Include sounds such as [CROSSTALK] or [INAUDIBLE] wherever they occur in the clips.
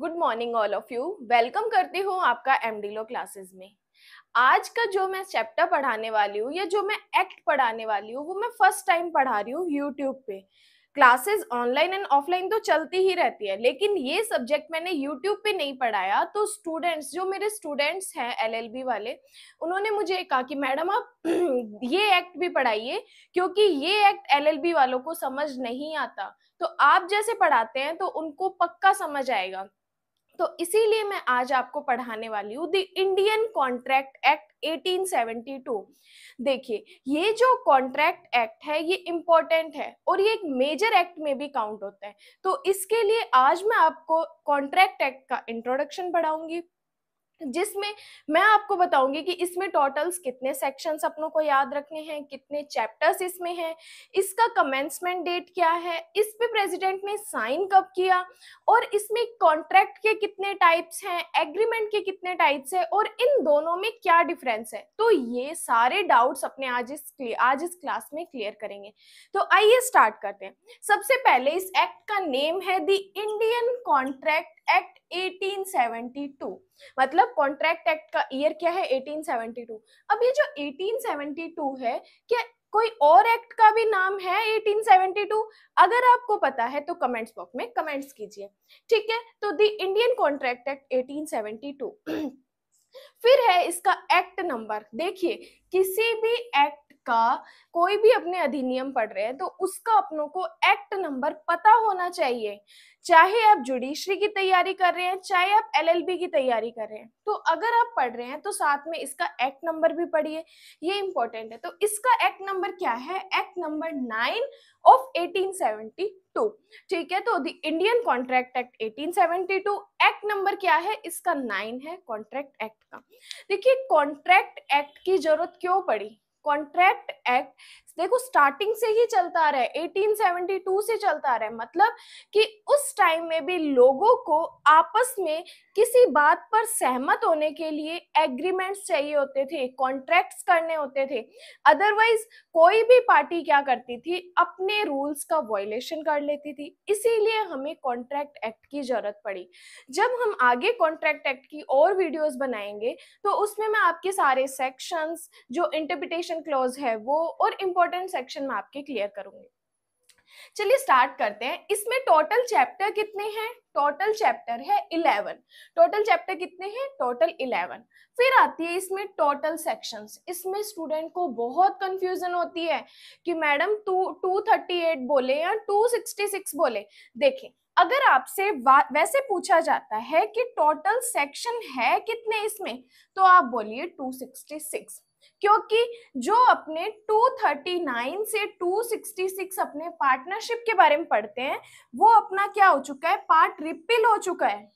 good morning all of you welcome करती हूँ आपका एम डी लो क्लासेज में आज का जो मैं चैप्टर पढ़ाने वाली हूँ या जो मैं एक्ट पढ़ाने वाली हूँ वो मैं फर्स्ट टाइम पढ़ा रही हूँ यूट्यूब पे क्लासेस ऑनलाइन एंड ऑफलाइन तो चलती ही रहती है लेकिन ये सब्जेक्ट मैंने यूट्यूब पे नहीं पढ़ाया तो स्टूडेंट्स जो मेरे स्टूडेंट्स हैं एलएलबी वाले उन्होंने मुझे कहा कि मैडम आप [CLEARS THROAT] ये एक्ट भी पढ़ाइए क्योंकि ये एक्ट एलएलबी वालों को समझ नहीं आता तो आप जैसे पढ़ाते हैं तो उनको पक्का समझ आएगा तो इसीलिए मैं आज आपको पढ़ाने वाली हूँ द इंडियन कॉन्ट्रैक्ट एक्ट 1872 देखिए ये जो कॉन्ट्रैक्ट एक्ट है ये इम्पोर्टेंट है और ये एक मेजर एक्ट में भी काउंट होता है तो इसके लिए आज मैं आपको कॉन्ट्रैक्ट एक्ट का इंट्रोडक्शन पढ़ाऊंगी जिसमें मैं आपको बताऊंगी कि इसमें टोटल्स कितने सेक्शंस अपनों को याद रखने हैं कितने चैप्टर्स इसमें हैं इसका कमेंसमेंट डेट क्या है इस पे प्रेसिडेंट ने साइन कब किया और इसमें कॉन्ट्रैक्ट के कितने टाइप्स हैं एग्रीमेंट के कितने टाइप्स हैं और इन दोनों में क्या डिफरेंस है तो ये सारे डाउट्स अपने आज इस आज इस क्लास में क्लियर करेंगे तो आइए स्टार्ट करते हैं सबसे पहले इस एक्ट का नेम है द इंडियन कॉन्ट्रैक्ट एक्ट 1872 मतलब कॉन्ट्रैक्ट एक्ट का ईयर क्या है 1872 अब ये जो 1872 है क्या कोई और एक्ट का भी नाम है 1872 अगर आपको पता है तो कमेंट्स बॉक्स में कमेंट्स कीजिए ठीक है तो द इंडियन कॉन्ट्रैक्ट एक्ट 1872 [CLEARS THROAT] फिर है इसका एक्ट नंबर देखिए किसी भी एक्ट का कोई भी अपने अधिनियम पढ़ रहे हैं तो उसका अपनों को एक्ट नंबर पता होना चाहिए चाहे आप जुडिशरी की तैयारी कर रहे हैं चाहे आप एलएलबी की तैयारी कर रहे हैं तो अगर आप पढ़ रहे हैं तो साथ में इसका एक्ट नंबर भी पढ़िए ये इंपॉर्टेंट है तो इसका एक्ट नंबर क्या है act number nine of eighteen seventy ठीक है तो the Indian contract act 1872 act number क्या है इसका नाइन है कॉन्ट्रैक्ट एक्ट का देखिए कॉन्ट्रैक्ट एक्ट की जरूरत क्यों पड़ी कॉन्ट्रैक्ट एक्ट देखो स्टार्टिंग से ही चलता आ रहा है 1872 से चलता आ रहा है मतलब कि उस टाइम में भी लोगों को आपस में किसी बात पर सहमत होने के लिए एग्रीमेंट्स चाहिए होते थे कॉन्ट्रैक्ट्स करने होते थे अदरवाइज कोई भी पार्टी क्या करती थी अपने रूल्स का वॉयलेशन कर लेती थी इसीलिए हमें कॉन्ट्रैक्ट एक्ट की जरूरत पड़ी जब हम आगे कॉन्ट्रैक्ट एक्ट की और वीडियोस बनाएंगे तो उसमें मैं आपके सारे सेक्शंस जो इंटरप्रिटेशन क्लॉज है वो और इम्पोर्टेंट इंपॉर्टेंट सेक्शन में आपके क्लियर करूंगी चलिए स्टार्ट करते हैं इसमें टोटल चैप्टर कितने हैं टोटल चैप्टर है इलेवन टोटल चैप्टर कितने हैं टोटल इलेवन फिर आती है इसमें टोटल सेक्शंस इसमें स्टूडेंट को बहुत कंफ्यूजन होती है कि madam two two thirty eight बोले या टू सिक्सटी सिक्स बोले देखें अगर आपसे वैसे पूछा जाता है कि टोटल सेक्शन है कितने इसमें तो आप बोलिए 266 क्योंकि जो अपने 239 से 266 अपने पार्टनरशिप के बारे में पढ़ते हैं वो अपना क्या हो चुका है पार्ट रिपिल हो चुका है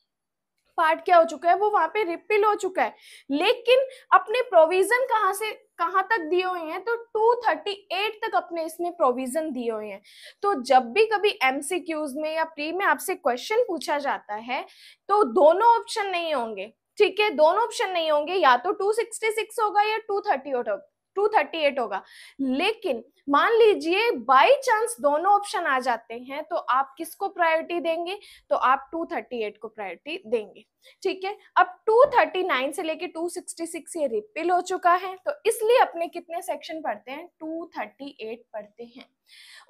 पार्ट क्या हो चुका है वो वहां पे रिपिल हो चुका है लेकिन अपने प्रोविजन कहाँ से कहाँ तक दिए हुए हैं तो 238 तक अपने इसमें प्रोविजन दिए हुए हैं तो जब भी कभी एमसीक्यूज में या प्री में आपसे क्वेश्चन पूछा जाता है तो दोनों ऑप्शन नहीं होंगे ठीक है दोनों ऑप्शन नहीं होंगे या तो 266 होगा या 238 होगा 238 होगा लेकिन मान लीजिए बाय चांस दोनों ऑप्शन आ जाते हैं तो आप किसको प्रायोरिटी देंगे तो आप 238 को प्रायोरिटी देंगे ठीक है अब 239 से लेके 266 ये रिपील हो चुका है तो इसलिए अपने कितने सेक्शन पढ़ते हैं 238 पढ़ते हैं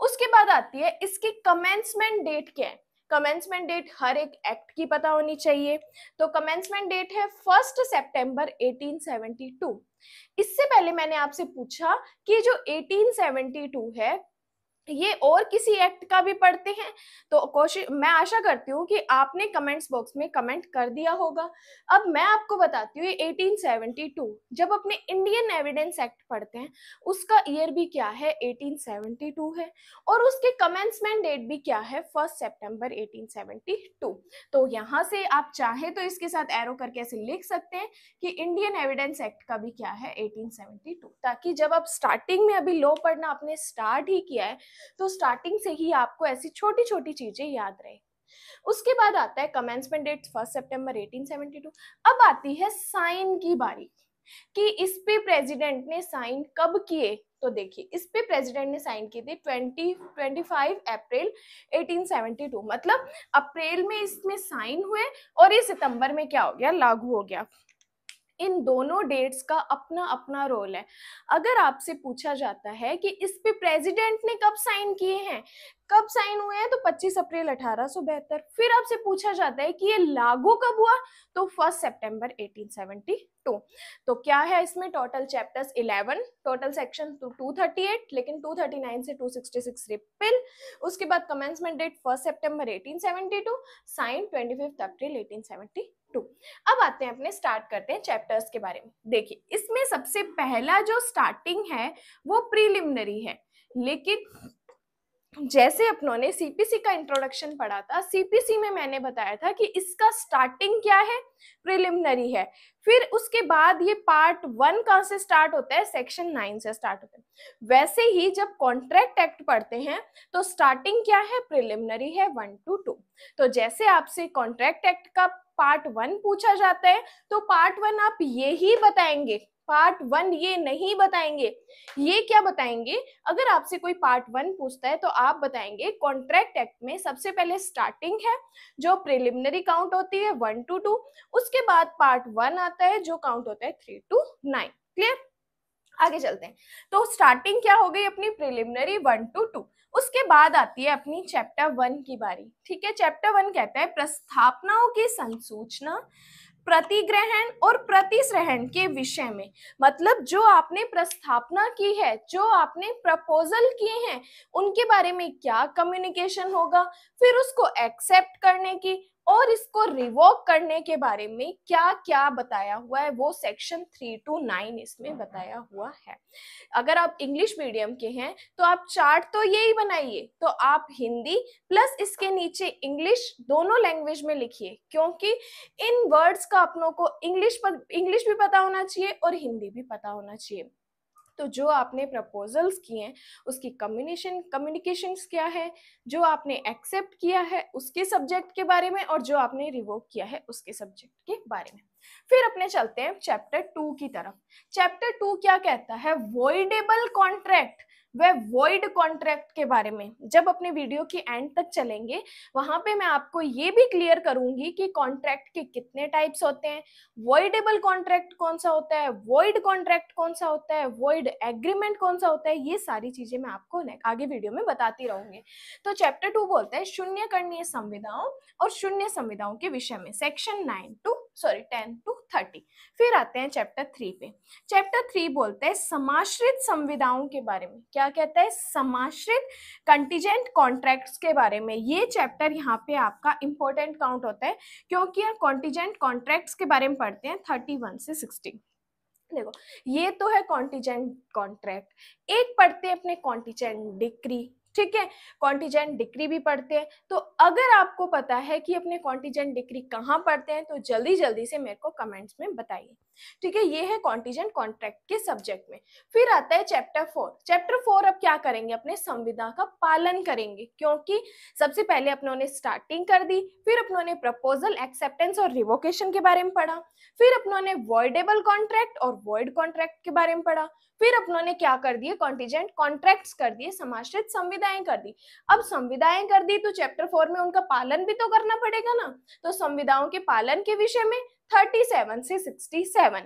उसके बाद आती है इसकी कमेंसमेंट डेट क्या है कमेंसमेंट डेट हर एक एक्ट की पता होनी चाहिए तो कमेंसमेंट डेट है फर्स्ट सेवेंटी 1872 इससे पहले मैंने आपसे पूछा कि जो 1872 है ये और किसी एक्ट का भी पढ़ते हैं तो कोशिश मैं आशा करती हूँ कि आपने कमेंट्स बॉक्स में कमेंट कर दिया होगा अब मैं आपको बताती हूँ 1872 जब अपने इंडियन एविडेंस एक्ट पढ़ते हैं उसका ईयर भी क्या है 1872 है और उसके कमेंसमेंट डेट भी क्या है फर्स्ट सितंबर 1872 तो यहाँ से आप चाहें तो इसके साथ एरो करके ऐसे लिख सकते हैं कि इंडियन एविडेंस एक्ट का भी क्या है टू ताकि जब आप स्टार्टिंग में अभी लॉ पढ़ना आपने स्टार्ट ही किया है तो स्टार्टिंग से ही आपको ऐसी छोटी छोटी चीज़ें याद रहे उसके बाद आता है commencement date first September eighteen अब आती है साइन की बारी कि इस पे प्रेसिडेंट ने साइन कब किए तो देखिए इस पे प्रेसिडेंट ने साइन किए थे 20 25 अप्रैल 1872 मतलब अप्रैल में इसमें साइन हुए और ये सितंबर में क्या हो गया लागू हो गया इन दोनों डेट्स का अपना अपना रोल है अगर आपसे पूछा जाता है कि इस पे प्रेसिडेंट ने कब साइन किए हैं कब साइन हुए हैं तो 25 अप्रैल अठारह बेहतर फिर आपसे पूछा जाता है कि ये लागू कब हुआ तो फर्स्ट सेप्टेम्बर एटीन तो क्या है इसमें total chapters 11 total section two लेकिन 239 से 266 रिपिल उसके बाद commencement date first September eighteen sign 25 April 1872 two अब आते हैं अपने स्टार्ट करते हैं चैप्टर्स के बारे में देखिए इसमें सबसे पहला जो स्टार्टिंग है वो प्रीलिमिनरी है लेकिन जैसे अपनों ने सीपीसी का इंट्रोडक्शन पढ़ा था सीपीसी में मैंने बताया था कि इसका स्टार्टिंग क्या है प्रिलिमिनरी है फिर उसके बाद ये पार्ट वन कहाँ से स्टार्ट होता है सेक्शन नाइन से स्टार्ट होता है वैसे ही जब कॉन्ट्रैक्ट एक्ट पढ़ते हैं तो स्टार्टिंग क्या है प्रिलिमिनरी है वन टू टू तो जैसे आपसे कॉन्ट्रैक्ट एक्ट का पार्ट वन पूछा जाता है तो पार्ट वन आप ये ही बताएंगे पार्ट वन ये नहीं बताएंगे ये क्या बताएंगे अगर आपसे कोई पार्ट वन पूछता है तो आप बताएंगे कॉन्ट्रैक्ट एक्ट में सबसे पहले स्टार्टिंग है जो प्रिलिमिनरी काउंट होती है वन टू टू उसके बाद पार्ट वन आता है जो काउंट होता है थ्री टू नाइन क्लियर आगे चलते हैं तो स्टार्टिंग क्या हो गई अपनी प्रिलिमिनरी वन टू टू उसके बाद आती है अपनी चैप्टर वन की बारी ठीक है चैप्टर वन कहते हैं प्रस्थापनाओं की संसूचना प्रतिग्रहण और प्रतिसहन के विषय में मतलब जो आपने प्रस्थापना की है जो आपने प्रपोजल किए हैं उनके बारे में क्या कम्युनिकेशन होगा फिर उसको एक्सेप्ट करने की और इसको रिवॉक करने के बारे में क्या क्या बताया हुआ है वो सेक्शन थ्री टू नाइन इसमें बताया हुआ है अगर आप इंग्लिश मीडियम के हैं तो आप चार्ट तो ये बनाइए तो आप हिंदी प्लस इसके नीचे इंग्लिश दोनों लैंग्वेज में लिखिए क्योंकि इन वर्ड्स का अपनों को इंग्लिश इंग्लिश भी पता होना चाहिए और हिंदी भी पता होना चाहिए तो जो आपने प्रपोजल्स किए हैं उसकी कम्युनिकेशन कम्युनिकेशंस क्या है जो आपने एक्सेप्ट किया है उसके सब्जेक्ट के बारे में और जो आपने रिवोक किया है उसके सब्जेक्ट के बारे में फिर अपने चलते हैं चैप्टर टू की तरफ चैप्टर टू क्या कहता है वॉइडेबल कॉन्ट्रैक्ट वह वॉइड कॉन्ट्रैक्ट के बारे में जब अपने वीडियो की एंड तक चलेंगे वहां पे मैं आपको ये भी क्लियर करूंगी कि कॉन्ट्रैक्ट के कितने टाइप्स होते हैं वॉइडेबल कॉन्ट्रैक्ट कौन सा होता है वॉइड कॉन्ट्रैक्ट कौन सा होता है वॉइड एग्रीमेंट कौन सा होता है ये सारी चीजें मैं आपको आगे वीडियो में बताती रहूंगी तो चैप्टर टू बोलते हैं शून्य करणीय संविधाओं और शून्य संविधाओं के विषय में section nine two sorry ten two thirty फिर आते हैं चैप्टर थ्री पे चैप्टर थ्री बोलते हैं समाश्रित संविधाओं के बारे में क्या क्या कहता है समाश्रित कंटीजेंट कॉन्ट्रैक्ट्स के बारे में ये चैप्टर यहाँ पे आपका इंपॉर्टेंट काउंट होता है क्योंकि हम कॉन्टीजेंट कॉन्ट्रैक्ट्स के बारे में पढ़ते हैं थर्टी वन से सिक्सटी देखो ये तो है कॉन्टीजेंट कॉन्ट्रैक्ट एक पढ़ते हैं अपने कॉन्टीजेंट डिक्री ठीक है कॉन्टीजेंट डिक्री भी पढ़ते हैं तो अगर आपको पता है कि अपने कॉन्टीजेंट डिक्री कहाँ पढ़ते हैं तो जल्दी जल्दी से मेरे को कमेंट्स में बताइए ठीक है ये है कॉन्टीजेंट कॉन्ट्रैक्ट के सब्जेक्ट में फिर आता है चैप्टर फोर चैप्टर फोर अब क्या करेंगे अपने संविधान का पालन करेंगे क्योंकि सबसे पहले अपनों ने स्टार्टिंग कर दी फिर अपनों ने प्रपोजल एक्सेप्टेंस और रिवोकेशन के बारे में पढ़ा फिर अपनों ने वॉइडेबल कॉन्ट्रैक्ट और वॉइड कॉन्ट्रैक्ट के बारे में पढ़ा फिर अपनों ने क्या कर दिए कॉन्टीजेंट कॉन्ट्रैक्ट कर दिए समाश्रित संविधाएं कर दी अब संविधाएं कर दी तो चैप्टर फोर में उनका पालन भी तो करना पड़ेगा ना तो संविधाओं के पालन के विषय में 37 से 67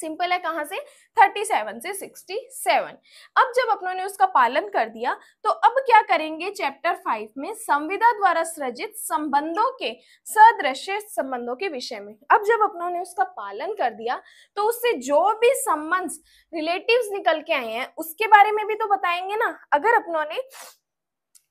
सिंपल है कहाँ से 37 से 67 अब जब अपनों ने उसका पालन कर दिया तो अब क्या करेंगे चैप्टर फाइव में संविदा द्वारा सृजित संबंधों के सदृश संबंधों के विषय में अब जब अपनों ने उसका पालन कर दिया तो उससे जो भी संबंध रिलेटिव्स निकल के आए हैं उसके बारे में भी तो बताएंगे ना अगर अपनों ने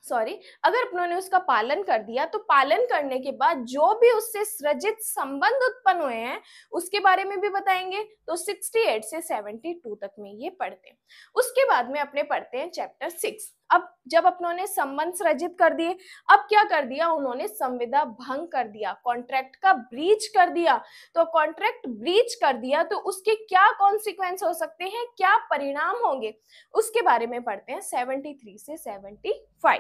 सॉरी अगर उन्होंने उसका पालन कर दिया तो पालन करने के बाद जो भी उससे सृजित संबंध उत्पन्न हुए हैं उसके बारे में भी बताएंगे तो 68 से 72 तक में ये पढ़ते हैं उसके बाद में अपने पढ़ते हैं चैप्टर सिक्स अब जब अपनों ने संबंध सृजित कर दिए अब क्या कर दिया उन्होंने संविदा भंग कर दिया कॉन्ट्रैक्ट का ब्रीच कर दिया तो कॉन्ट्रैक्ट ब्रीच कर दिया तो उसके क्या कॉन्सिक्वेंस हो सकते हैं क्या परिणाम होंगे उसके बारे में पढ़ते हैं 73 से 75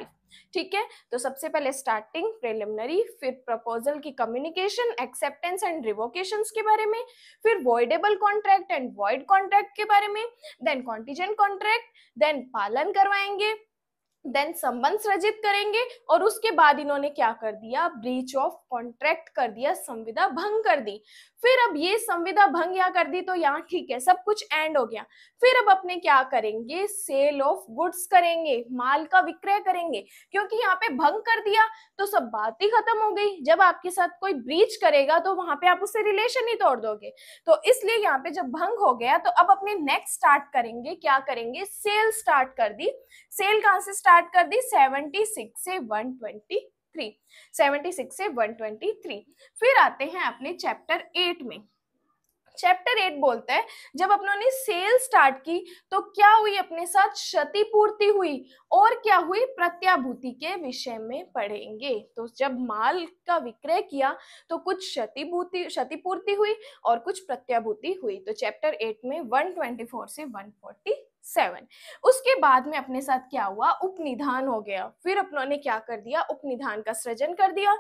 ठीक है तो सबसे पहले स्टार्टिंग प्रिलिमिनरी फिर प्रपोजल की कम्युनिकेशन एक्सेप्टेंस एंड रिवोकेशन के बारे में फिर voidable contract and void contract के बारे में देन कॉन्टीजेंट कॉन्ट्रैक्ट देन पालन करवाएंगे देन संबंध सृजित करेंगे और उसके बाद इन्होंने क्या कर दिया ब्रीच ऑफ कॉन्ट्रैक्ट कर दिया संविदा भंग कर दी फिर अब ये संविदा भंग या कर दी तो यहाँ ठीक है सब कुछ एंड हो गया फिर अब अपने क्या करेंगे सेल ऑफ गुड्स करेंगे माल का विक्रय करेंगे क्योंकि यहाँ पे भंग कर दिया तो सब बात ही खत्म हो गई जब आपके साथ कोई ब्रीच करेगा तो वहां पे आप उससे रिलेशन ही तोड़ दोगे तो इसलिए यहाँ पे जब भंग हो गया तो अब अपने नेक्स्ट स्टार्ट करेंगे क्या करेंगे सेल स्टार्ट कर दी सेल कहाँ से स्टार्ट कर दी सेवेंटी से वन थ्री से वन फिर आते हैं अपने चैप्टर एट में चैप्टर एट बोलता है जब अपनों ने सेल स्टार्ट की तो क्या हुई अपने साथ क्षतिपूर्ति हुई और क्या हुई प्रत्याभूति के विषय में पढ़ेंगे तो जब माल का विक्रय किया तो कुछ क्षतिपूर्ति क्षतिपूर्ति हुई और कुछ प्रत्याभूति हुई तो चैप्टर एट में 124 से 140 सेवन उसके बाद में अपने साथ क्या हुआ उपनिधान हो गया फिर अपनों ने क्या कर दिया उपनिधान का सृजन कर दिया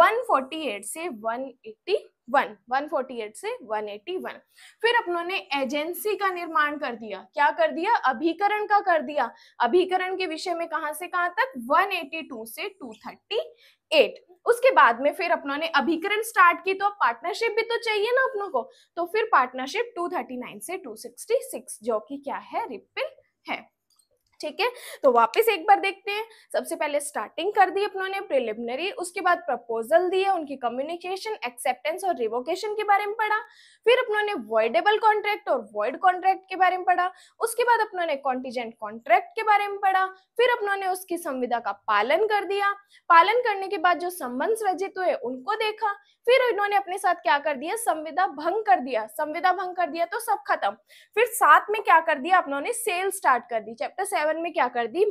वन फोर्टी एट से वन एट्टी 148 से 181 फिर अपनों ने एजेंसी का निर्माण कर दिया क्या कर दिया अभिकरण का कर दिया अभिकरण के विषय में कहा से कहा तक 182 से 238 उसके बाद में फिर अपनों ने अभिकरण स्टार्ट की तो पार्टनरशिप भी तो चाहिए ना अपनों को तो फिर पार्टनरशिप 239 से 266 जो कि क्या है रिपिल है ठीक है तो वापस एक बार देखते हैं सबसे पहले स्टार्टिंग कर दी अपनों ने प्रिलिमिनरी उसके बाद प्रपोजल दिए उनकी कम्युनिकेशन एक्सेप्टेंस और रिवोकेशन के बारे में पढ़ा फिर अपनों ने वॉइडेबल कॉन्ट्रैक्ट और वॉइड कॉन्ट्रैक्ट के बारे में पढ़ा उसके बाद अपनों ने कॉन्टीजेंट कॉन्ट्रैक्ट के बारे में पढ़ा फिर अपनों ने उसकी संविधा का पालन कर दिया पालन करने के बाद जो संबंध रचित हुए उनको देखा फिर इन्होंने अपने साथ क्या कर दिया संविदा भंग कर दिया संविदा भंग कर दिया तो सब खत्म फिर साथ में क्या कर दिया अपनों सेल स्टार्ट कर दी चैप्टर सेवन में क्या कर दी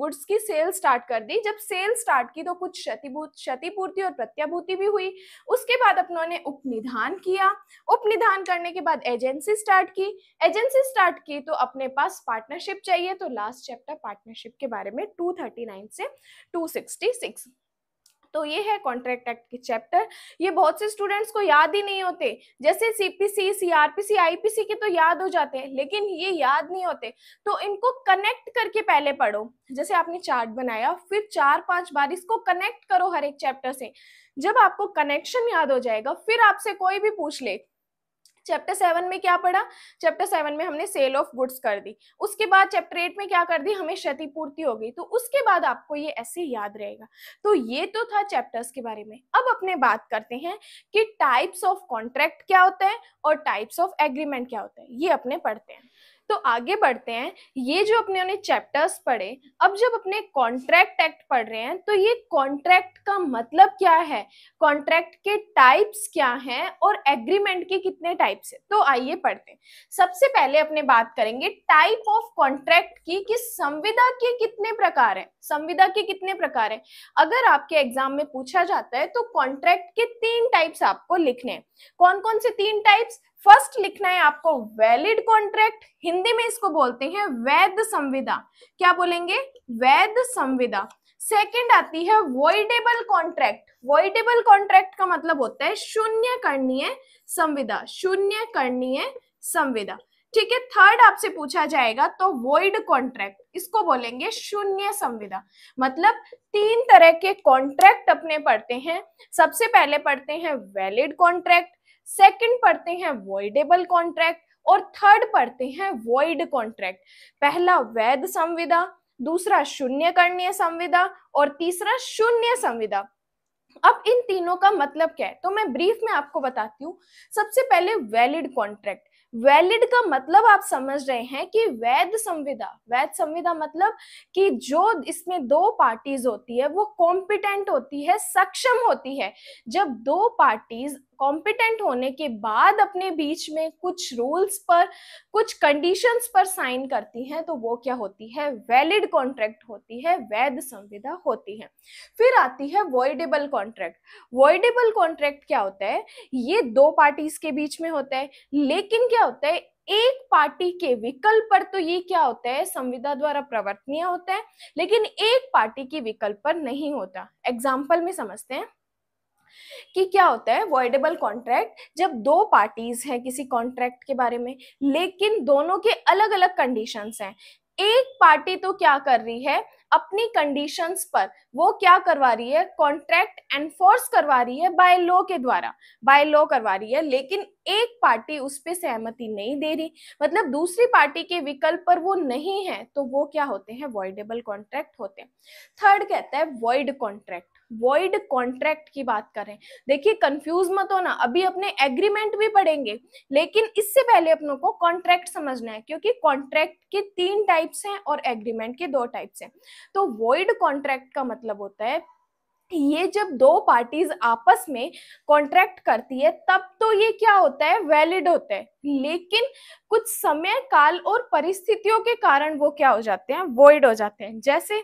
गुड्स की सेल स्टार्ट कर दी जब सेल स्टार्ट की तो कुछ क्षतिभूत क्षतिपूर्ति और प्रत्याभूति भी हुई उसके बाद अपनों ने उपनिधान किया उपनिधान करने के बाद एजेंसी स्टार्ट की एजेंसी स्टार्ट की तो अपने पास पार्टनरशिप चाहिए तो लास्ट चैप्टर पार्टनरशिप के बारे में टू से टू तो ये है कॉन्ट्रैक्ट एक्ट के चैप्टर ये बहुत से स्टूडेंट्स को याद ही नहीं होते जैसे सीपीसी सीआरपीसी आईपीसी के तो याद हो जाते हैं लेकिन ये याद नहीं होते तो इनको कनेक्ट करके पहले पढ़ो जैसे आपने चार्ट बनाया फिर चार पांच बार इसको कनेक्ट करो हर एक चैप्टर से जब आपको कनेक्शन याद हो जाएगा फिर आपसे कोई भी पूछ ले चैप्टर सेवन में क्या पढ़ा चैप्टर सेवन में हमने सेल ऑफ गुड्स कर दी उसके बाद चैप्टर एट में क्या कर दी हमें क्षतिपूर्ति हो गई तो उसके बाद आपको ये ऐसे याद रहेगा तो ये तो था चैप्टर्स के बारे में अब अपने बात करते हैं कि टाइप्स ऑफ कॉन्ट्रैक्ट क्या होता है और टाइप्स ऑफ एग्रीमेंट क्या होता है ये अपने पढ़ते हैं तो आगे बढ़ते हैं ये जो अपने उन्हें चैप्टर्स पढ़े अब जब अपने कॉन्ट्रैक्ट एक्ट पढ़ रहे हैं तो ये कॉन्ट्रैक्ट का मतलब क्या है कॉन्ट्रैक्ट के टाइप्स क्या हैं और एग्रीमेंट के कितने टाइप्स हैं तो आइए पढ़ते हैं सबसे पहले अपने बात करेंगे टाइप ऑफ कॉन्ट्रैक्ट की कि संविदा के कितने प्रकार हैं संविदा के कितने प्रकार हैं अगर आपके एग्जाम में पूछा जाता है तो कॉन्ट्रैक्ट के तीन टाइप्स आपको लिखने हैं कौन कौन से तीन टाइप्स फर्स्ट लिखना है आपको वैलिड कॉन्ट्रैक्ट हिंदी में इसको बोलते हैं वैध संविदा क्या बोलेंगे वैध संविदा सेकंड आती है वॉइडेबल कॉन्ट्रैक्ट वॉइडेबल कॉन्ट्रैक्ट का मतलब होता है शून्य करणीय संविदा शून्य करणीय संविदा ठीक है थर्ड आपसे पूछा जाएगा तो वॉइड कॉन्ट्रैक्ट इसको बोलेंगे शून्य संविदा मतलब तीन तरह के कॉन्ट्रैक्ट अपने पढ़ते हैं सबसे पहले पढ़ते हैं वैलिड कॉन्ट्रैक्ट सेकंड पढ़ते हैं वॉइडेबल कॉन्ट्रैक्ट और थर्ड पढ़ते हैं वॉइड कॉन्ट्रैक्ट पहला वैध संविदा दूसरा शून्य करणीय संविदा और तीसरा शून्य संविदा अब इन तीनों का मतलब क्या है तो मैं ब्रीफ में आपको बताती हूँ सबसे पहले वैलिड कॉन्ट्रैक्ट वैलिड का मतलब आप समझ रहे हैं कि वैध संविदा वैध संविदा मतलब कि जो इसमें दो पार्टीज होती है वो कॉम्पिटेंट होती है सक्षम होती है जब दो पार्टीज कॉम्पिटेंट होने के बाद अपने बीच में कुछ रूल्स पर कुछ कंडीशंस पर साइन करती हैं तो वो क्या होती है वैलिड कॉन्ट्रैक्ट होती है वैध संविदा होती है फिर आती है वॉइडेबल कॉन्ट्रैक्ट वॉइडेबल कॉन्ट्रैक्ट क्या होता है ये दो पार्टीज के बीच में होता है लेकिन क्या होता है एक पार्टी के विकल्प पर तो ये क्या होता है संविदा द्वारा प्रवर्तनीय होता है लेकिन एक पार्टी के विकल्प पर नहीं होता एग्जाम्पल में समझते हैं कि क्या होता है वॉइडेबल कॉन्ट्रैक्ट जब दो पार्टीज हैं किसी कॉन्ट्रैक्ट के बारे में लेकिन दोनों के अलग अलग कंडीशंस हैं एक पार्टी तो क्या कर रही है अपनी कंडीशंस पर वो क्या करवा रही है कॉन्ट्रैक्ट एनफोर्स करवा रही है बाय लॉ के द्वारा बाय लॉ करवा रही है लेकिन एक पार्टी उस पर सहमति नहीं दे रही मतलब दूसरी पार्टी के विकल्प पर वो नहीं है तो वो क्या होते हैं वॉइडेबल कॉन्ट्रैक्ट होते हैं थर्ड कहता है वॉइड कॉन्ट्रैक्ट वॉइड कॉन्ट्रैक्ट की बात करें देखिए कंफ्यूज मत होना अभी अपने एग्रीमेंट भी पढ़ेंगे लेकिन इससे पहले अपनों को कॉन्ट्रैक्ट समझना है क्योंकि कॉन्ट्रैक्ट के तीन टाइप्स हैं और एग्रीमेंट के दो टाइप्स हैं तो वॉइड कॉन्ट्रैक्ट का मतलब होता है ये जब दो पार्टीज आपस में कॉन्ट्रैक्ट करती है तब तो ये क्या होता है वैलिड होता है लेकिन कुछ समय काल और परिस्थितियों के कारण वो क्या हो जाते हैं वॉइड हो जाते हैं जैसे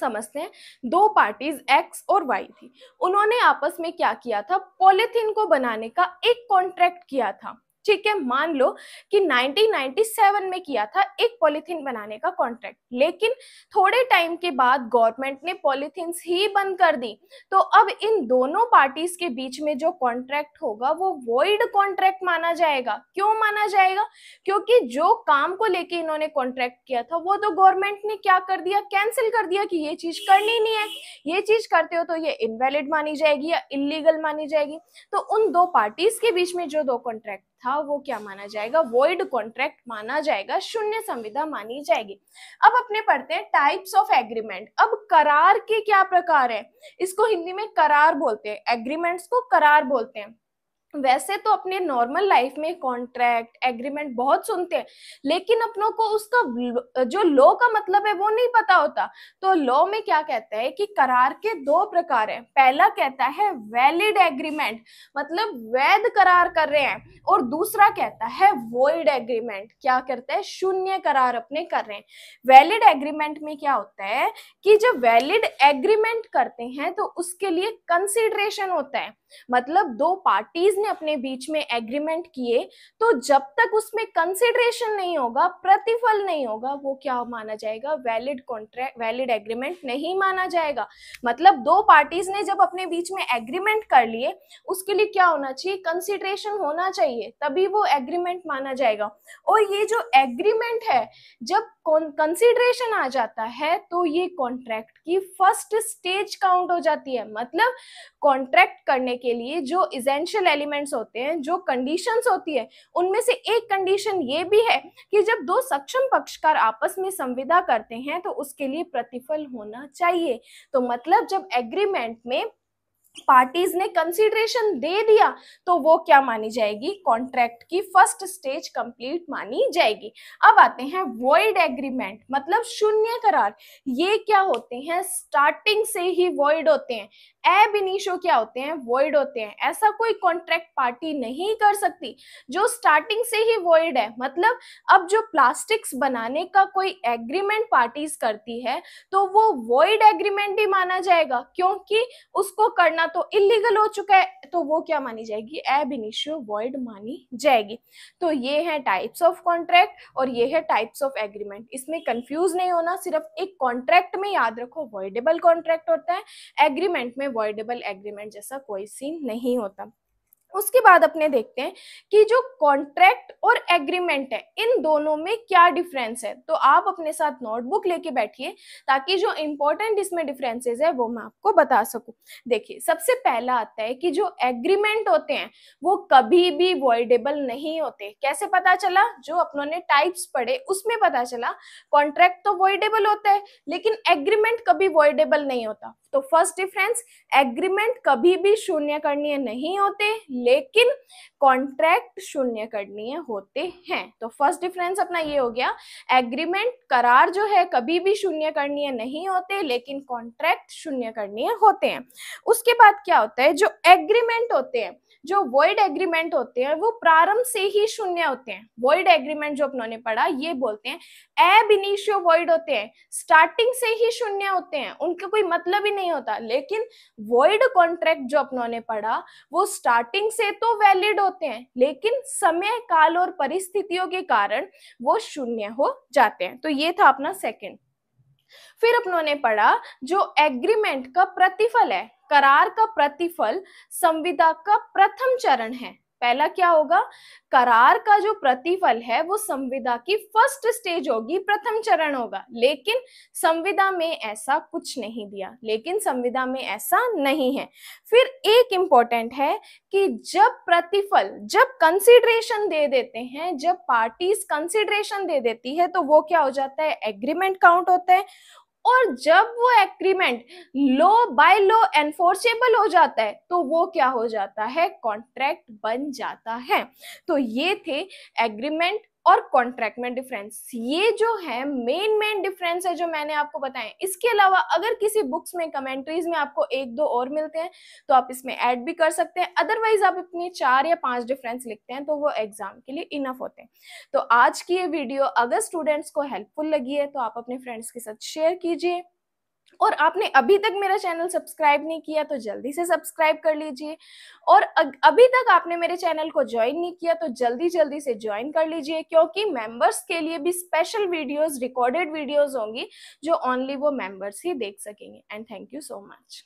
समझते हैं दो पार्टीज एक्स और वाई थी उन्होंने आपस में क्या किया था पॉलिथीन को बनाने का एक कॉन्ट्रैक्ट किया था ठीक है मान लो कि 1997 में किया था एक पॉलीथीन बनाने का कॉन्ट्रैक्ट लेकिन थोड़े टाइम के बाद गवर्नमेंट ने पॉलीथीन ही बंद कर दी तो अब इन दोनों पार्टीज के बीच में जो कॉन्ट्रैक्ट होगा वो वॉइड कॉन्ट्रैक्ट माना जाएगा क्यों माना जाएगा क्योंकि जो काम को लेके इन्होंने कॉन्ट्रैक्ट किया था वो तो गवर्नमेंट ने क्या कर दिया कैंसिल कर दिया कि ये चीज करनी नहीं है ये चीज करते हो तो ये इनवैलिड मानी जाएगी या इलीगल मानी जाएगी तो उन दो पार्टीज के बीच में जो दो कॉन्ट्रैक्ट था वो क्या माना जाएगा वॉइड कॉन्ट्रैक्ट माना जाएगा शून्य संविदा मानी जाएगी अब अपने पढ़ते हैं टाइप्स ऑफ एग्रीमेंट अब करार के क्या प्रकार है इसको हिंदी में करार बोलते हैं एग्रीमेंट्स को करार बोलते हैं वैसे तो अपने नॉर्मल लाइफ में कॉन्ट्रैक्ट एग्रीमेंट बहुत सुनते हैं लेकिन अपनों को उसका जो लॉ का मतलब है वो नहीं पता होता तो लॉ में क्या कहता है कि करार के दो प्रकार हैं पहला कहता है वैलिड एग्रीमेंट मतलब वैध करार कर रहे हैं और दूसरा कहता है वोइड एग्रीमेंट क्या करता है शून्य करार अपने कर रहे हैं वैलिड एग्रीमेंट में क्या होता है कि जब वैलिड एग्रीमेंट करते हैं तो उसके लिए कंसिडरेशन होता है मतलब दो पार्टीज ने अपने बीच में एग्रीमेंट किए तो जब तक उसमें कंसिडरेशन नहीं होगा प्रतिफल नहीं होगा वो क्या माना जाएगा वैलिड कॉन्ट्रैक्ट वैलिड एग्रीमेंट नहीं माना जाएगा मतलब दो पार्टीज ने जब अपने बीच में एग्रीमेंट कर लिए उसके लिए क्या होना चाहिए कंसिडरेशन होना चाहिए तभी वो एग्रीमेंट माना जाएगा और ये जो एग्रीमेंट है जब कंसिडरेशन आ जाता है तो ये कॉन्ट्रैक्ट की फर्स्ट स्टेज काउंट हो जाती है मतलब कॉन्ट्रैक्ट करने के लिए जो इजेंशियल एलिमेंट एलिमेंट्स होते हैं जो कंडीशंस होती है उनमें से एक कंडीशन ये भी है कि जब दो सक्षम पक्षकार आपस में संविदा करते हैं तो उसके लिए प्रतिफल होना चाहिए तो मतलब जब एग्रीमेंट में पार्टीज ने कंसिडरेशन दे दिया तो वो क्या मानी जाएगी कॉन्ट्रैक्ट की फर्स्ट स्टेज कंप्लीट मानी जाएगी अब आते हैं वॉइड एग्रीमेंट मतलब शून्य करार ये क्या होते हैं स्टार्टिंग से ही वॉइड होते हैं एब इनिशो क्या होते हैं वॉइड होते हैं ऐसा कोई कॉन्ट्रैक्ट पार्टी नहीं कर सकती जो स्टार्टिंग से ही वॉइड है मतलब अब जो प्लास्टिक्स बनाने का कोई एग्रीमेंट पार्टीज करती है तो वो वॉइड एग्रीमेंट ही माना जाएगा क्योंकि उसको करना करना तो इलीगल हो चुका है तो वो क्या मानी जाएगी एब इनिशियो वर्ड मानी जाएगी तो ये है टाइप्स ऑफ कॉन्ट्रैक्ट और ये है टाइप्स ऑफ एग्रीमेंट इसमें कंफ्यूज नहीं होना सिर्फ एक कॉन्ट्रैक्ट में याद रखो वॉइडेबल कॉन्ट्रैक्ट होता है एग्रीमेंट में वॉइडेबल एग्रीमेंट जैसा कोई सीन नहीं होता उसके बाद अपने देखते हैं कि जो कॉन्ट्रैक्ट और एग्रीमेंट है इन दोनों में क्या डिफरेंस है तो आप अपने साथ नोटबुक लेके बैठिए ताकि जो इम्पोर्टेंट इसमें डिफरेंसेस है वो मैं आपको बता सकूं देखिए सबसे पहला आता है कि जो एग्रीमेंट होते हैं वो कभी भी वॉइडेबल नहीं होते कैसे पता चला जो अपनों ने टाइप्स पढ़े उसमें पता चला कॉन्ट्रैक्ट तो वॉइडेबल होता है लेकिन एग्रीमेंट कभी वॉइडेबल नहीं होता तो फर्स्ट डिफरेंस एग्रीमेंट कभी भी शून्य करणीय नहीं होते लेकिन कॉन्ट्रैक्ट शून्य करणीय होते हैं तो फर्स्ट डिफरेंस अपना ये हो गया एग्रीमेंट करार जो है कभी भी शून्य करणीय नहीं होते लेकिन कॉन्ट्रैक्ट शून्य करणीय होते हैं उसके बाद क्या होता है जो एग्रीमेंट होते हैं जो वर्ड एग्रीमेंट होते हैं वो प्रारंभ से ही शून्य होते हैं वर्ड एग्रीमेंट जो अपनों ने पढ़ा ये बोलते हैं एब इनिशियो वर्ड होते हैं स्टार्टिंग से ही शून्य होते हैं उनका कोई मतलब ही नहीं नहीं होता लेकिन वॉइड कॉन्ट्रैक्ट जो अपनों ने पढ़ा वो स्टार्टिंग से तो वैलिड होते हैं लेकिन समय काल और परिस्थितियों के कारण वो शून्य हो जाते हैं तो ये था अपना सेकेंड फिर अपनों ने पढ़ा जो एग्रीमेंट का प्रतिफल है करार का प्रतिफल संविदा का प्रथम चरण है पहला क्या होगा करार का जो प्रतिफल है वो संविदा की फर्स्ट स्टेज होगी प्रथम चरण होगा लेकिन संविदा में ऐसा कुछ नहीं दिया लेकिन संविदा में ऐसा नहीं है फिर एक इंपॉर्टेंट है कि जब प्रतिफल जब कंसिडरेशन दे देते हैं जब पार्टीज कंसिडरेशन दे देती है तो वो क्या हो जाता है एग्रीमेंट काउंट होता है और जब वो agreement law by law enforceable हो जाता है तो वो क्या हो जाता है कॉन्ट्रैक्ट बन जाता है तो ये थे एग्रीमेंट और कॉन्ट्रैक्ट में डिफरेंस ये जो है मेन मेन डिफरेंस है जो मैंने आपको बताए इसके अलावा अगर किसी बुक्स में कमेंट्रीज में आपको एक दो और मिलते हैं तो आप इसमें ऐड भी कर सकते हैं अदरवाइज आप अपने चार या पांच डिफरेंस लिखते हैं तो वो एग्जाम के लिए इनफ होते हैं तो आज की ये वीडियो अगर स्टूडेंट्स को हेल्पफुल लगी है तो आप अपने फ्रेंड्स के साथ शेयर कीजिए और आपने अभी तक मेरा चैनल सब्सक्राइब नहीं किया तो जल्दी से सब्सक्राइब कर लीजिए और अभी तक आपने मेरे चैनल को ज्वाइन नहीं किया तो जल्दी जल्दी से ज्वाइन कर लीजिए क्योंकि मेंबर्स के लिए भी स्पेशल वीडियोस रिकॉर्डेड वीडियोस होंगी जो ओनली वो मेंबर्स ही देख सकेंगे and thank you so much